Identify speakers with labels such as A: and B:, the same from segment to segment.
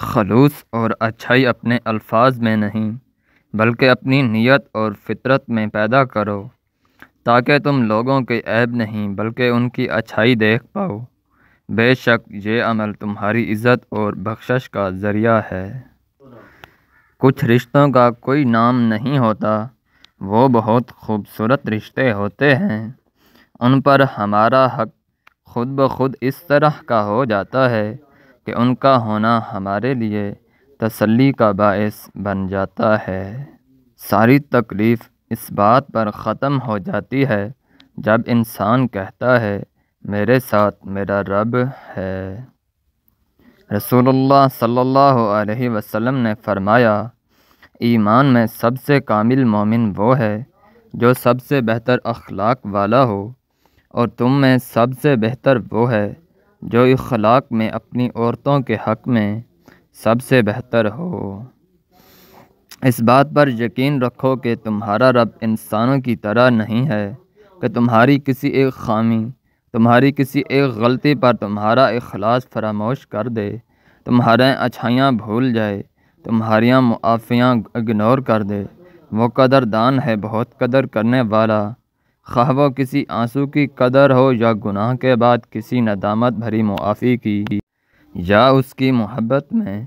A: खलूस और अच्छाई अपने अल्फाज में नहीं बल्कि अपनी नीयत और फितरत में पैदा करो ताकि तुम लोगों के ऐब नहीं बल्कि उनकी अच्छाई देख पाओ बेशक ये अमल तुम्हारी इज़्ज़त और बख्शिश का ज़रिया है कुछ रिश्तों का कोई नाम नहीं होता वो बहुत खूबसूरत रिश्ते होते हैं उन पर हमारा हक खुद ब खुद इस तरह का हो जाता है कि उनका होना हमारे लिए तसल्ली का बायस बन जाता है सारी तकलीफ़ इस बात पर ख़त्म हो जाती है जब इंसान कहता है मेरे साथ मेरा रब है रसूलुल्लाह सल्लल्लाहु अलैहि वसल्लम ने फरमाया ईमान में सबसे कामिल मोमिन वो है जो सबसे बेहतर अखलाक वाला हो और तुम में सबसे बेहतर वो है जो इखलाक में अपनी औरतों के हक़ में सबसे बेहतर हो इस बात पर यकीन रखो कि तुम्हारा रब इंसानों की तरह नहीं है कि तुम्हारी किसी एक खामी तुम्हारी किसी एक गलती पर तुम्हारा अखलास फरामोश कर दे तुम्हारे अच्छाइयाँ भूल जाए तुम्हारियाँ मुआफ़ियाँ इग्नोर कर दे वो कदरदान है बहुत कदर करने वाला ख्वाह किसी आंसू की कदर हो या गुनाह के बाद किसी नदामत भरी मुआफ़ी की या उसकी मोहब्बत में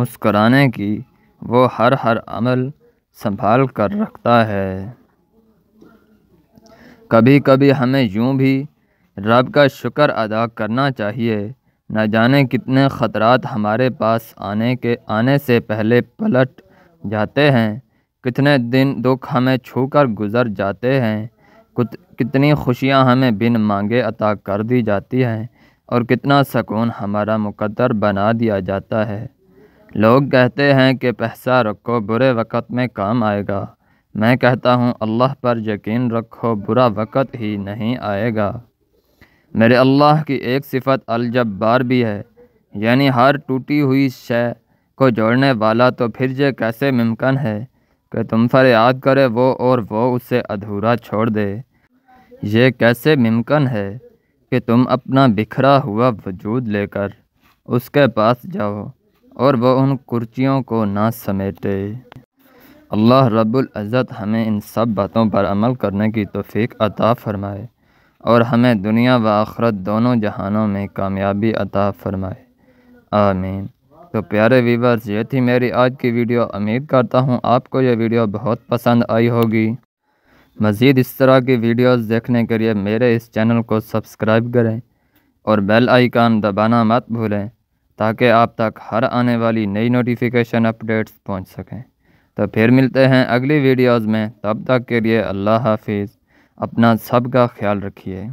A: मुस्कराने की वो हर हर अमल संभाल कर रखता है कभी कभी हमें यूं भी रब का शुक्र अदा करना चाहिए न जाने कितने ख़तरात हमारे पास आने के आने से पहले पलट जाते हैं कितने दिन दुख हमें छू कर गुज़र जाते हैं कुत कितनी खुशियाँ हमें बिन मांगे अता कर दी जाती हैं और कितना सकून हमारा मुकद्दर बना दिया जाता है लोग कहते हैं कि पैसा रखो बुरे वक़्त में काम आएगा मैं कहता हूँ अल्लाह पर यकीन रखो बुरा वक़्त ही नहीं आएगा मेरे अल्लाह की एक सिफत अलजब्बार भी है यानी हर टूटी हुई शय को जोड़ने वाला तो फिर ये कैसे मुमकिन है कि तुम फर याद करे वो और वो उसे अधूरा छोड़ दे ये कैसे मुमकिन है कि तुम अपना बिखरा हुआ वजूद लेकर उसके पास जाओ और वह उन कुर्चियों को ना समेटे अल्लाह रब्बुल इज़्ज़त हमें इन सब बातों पर अमल करने की तोफ़ीक अता फ़रमाए और हमें दुनिया व आखरत दोनों जहानों में कामयाबी अता फ़रमाए आमीन तो प्यारे वीवर्स ये थी मेरी आज की वीडियो उम्मीद करता हूँ आपको ये वीडियो बहुत पसंद आई होगी मज़ीद इस तरह की वीडियोस देखने के लिए मेरे इस चैनल को सब्सक्राइब करें और बेल आइकान दबाना मत भूलें ताकि आप तक हर आने वाली नई नोटिफिकेशन अपडेट्स पहुंच सकें तो फिर मिलते हैं अगली वीडियोस में तब तक के लिए अल्लाह हाफिज़ अपना सबका ख्याल रखिए